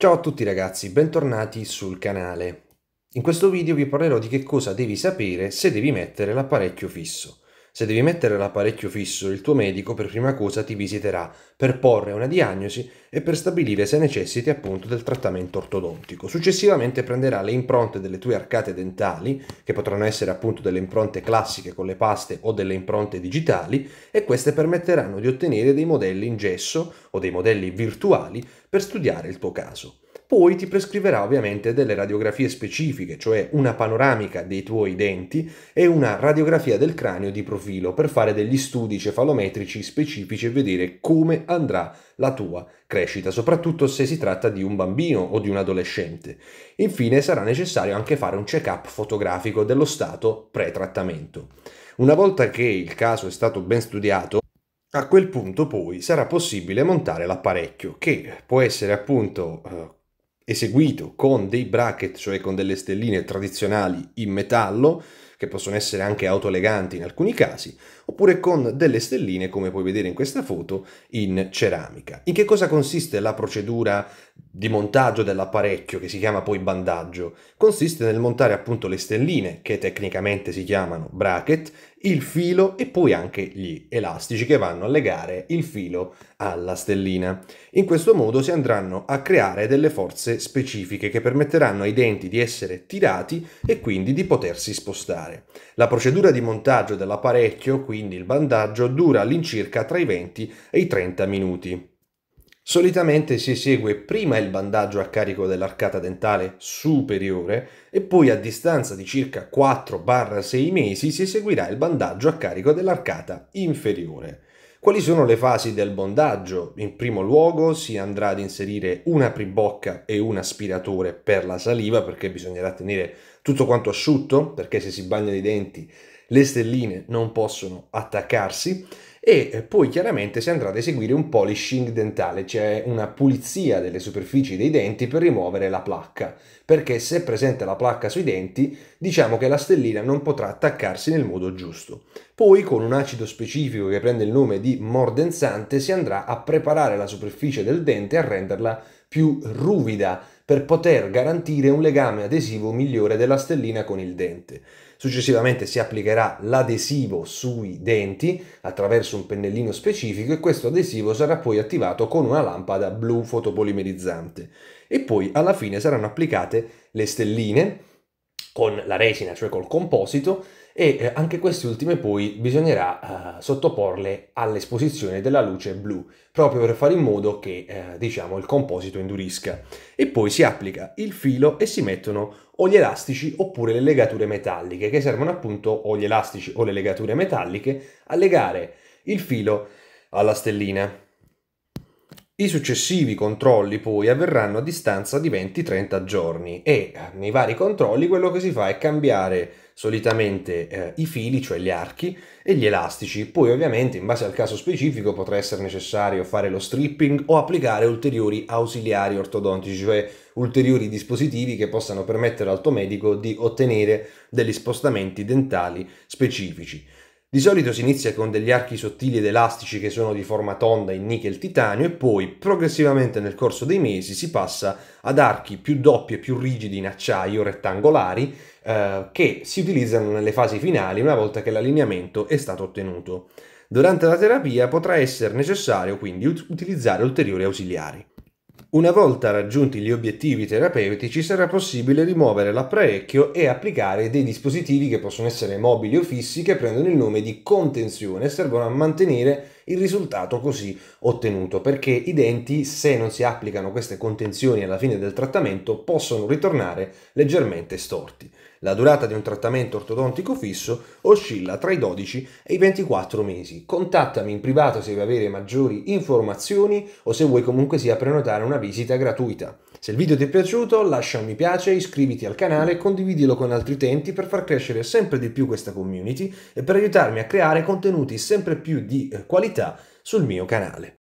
Ciao a tutti ragazzi, bentornati sul canale. In questo video vi parlerò di che cosa devi sapere se devi mettere l'apparecchio fisso. Se devi mettere l'apparecchio fisso, il tuo medico per prima cosa ti visiterà per porre una diagnosi e per stabilire se necessiti appunto del trattamento ortodontico. Successivamente prenderà le impronte delle tue arcate dentali, che potranno essere appunto delle impronte classiche con le paste o delle impronte digitali, e queste permetteranno di ottenere dei modelli in gesso o dei modelli virtuali per studiare il tuo caso poi ti prescriverà ovviamente delle radiografie specifiche, cioè una panoramica dei tuoi denti e una radiografia del cranio di profilo per fare degli studi cefalometrici specifici e vedere come andrà la tua crescita, soprattutto se si tratta di un bambino o di un adolescente. Infine sarà necessario anche fare un check-up fotografico dello stato pre-trattamento. Una volta che il caso è stato ben studiato, a quel punto poi sarà possibile montare l'apparecchio che può essere appunto eh, eseguito con dei bracket, cioè con delle stelline tradizionali in metallo, che possono essere anche auto in alcuni casi, oppure con delle stelline, come puoi vedere in questa foto, in ceramica. In che cosa consiste la procedura di montaggio dell'apparecchio, che si chiama poi bandaggio? Consiste nel montare appunto le stelline, che tecnicamente si chiamano bracket, il filo e poi anche gli elastici che vanno a legare il filo alla stellina. In questo modo si andranno a creare delle forze specifiche che permetteranno ai denti di essere tirati e quindi di potersi spostare funzionare. La procedura di montaggio dell'apparecchio, quindi il bandaggio, dura all'incirca tra i 20 e i 30 minuti. Solitamente si esegue prima il bandaggio a carico dell'arcata dentale superiore e poi a distanza di circa 4-6 mesi si eseguirà il bandaggio a carico dell'arcata inferiore. Quali sono le fasi del bondaggio? In primo luogo si andrà ad inserire un apribocca e un aspiratore per la saliva perché bisognerà tenere tutto quanto asciutto perché se si bagna i denti le stelline non possono attaccarsi e eh, poi chiaramente si andrà ad eseguire un polishing dentale, cioè una pulizia delle superfici dei denti per rimuovere la placca, perché se è presente la placca sui denti diciamo che la stellina non potrà attaccarsi nel modo giusto. Poi con un acido specifico che prende il nome di mordenzante si andrà a preparare la superficie del dente e a renderla più ruvida per poter garantire un legame adesivo migliore della stellina con il dente. Successivamente si applicherà l'adesivo sui denti attraverso un pennellino specifico e questo adesivo sarà poi attivato con una lampada blu fotopolimerizzante. E poi alla fine saranno applicate le stelline con la resina, cioè col composito, e eh, anche queste ultime poi bisognerà eh, sottoporle all'esposizione della luce blu, proprio per fare in modo che eh, diciamo, il composito indurisca. E poi si applica il filo e si mettono o gli elastici oppure le legature metalliche, che servono appunto o gli elastici o le legature metalliche a legare il filo alla stellina. I successivi controlli poi avverranno a distanza di 20-30 giorni e eh, nei vari controlli quello che si fa è cambiare solitamente eh, i fili, cioè gli archi e gli elastici. Poi ovviamente in base al caso specifico potrà essere necessario fare lo stripping o applicare ulteriori ausiliari ortodontici, cioè ulteriori dispositivi che possano permettere al tuo medico di ottenere degli spostamenti dentali specifici. Di solito si inizia con degli archi sottili ed elastici che sono di forma tonda in nickel titanio e poi progressivamente nel corso dei mesi si passa ad archi più doppi e più rigidi in acciaio rettangolari eh, che si utilizzano nelle fasi finali una volta che l'allineamento è stato ottenuto. Durante la terapia potrà essere necessario quindi utilizzare ulteriori ausiliari. Una volta raggiunti gli obiettivi terapeutici sarà possibile rimuovere l'apparecchio e applicare dei dispositivi che possono essere mobili o fissi che prendono il nome di contenzione e servono a mantenere il risultato così ottenuto, perché i denti, se non si applicano queste contenzioni alla fine del trattamento, possono ritornare leggermente storti. La durata di un trattamento ortodontico fisso oscilla tra i 12 e i 24 mesi. Contattami in privato se vuoi avere maggiori informazioni o se vuoi comunque sia prenotare una visita gratuita. Se il video ti è piaciuto lascia un mi piace, iscriviti al canale e condividilo con altri utenti per far crescere sempre di più questa community e per aiutarmi a creare contenuti sempre più di eh, qualità sul mio canale.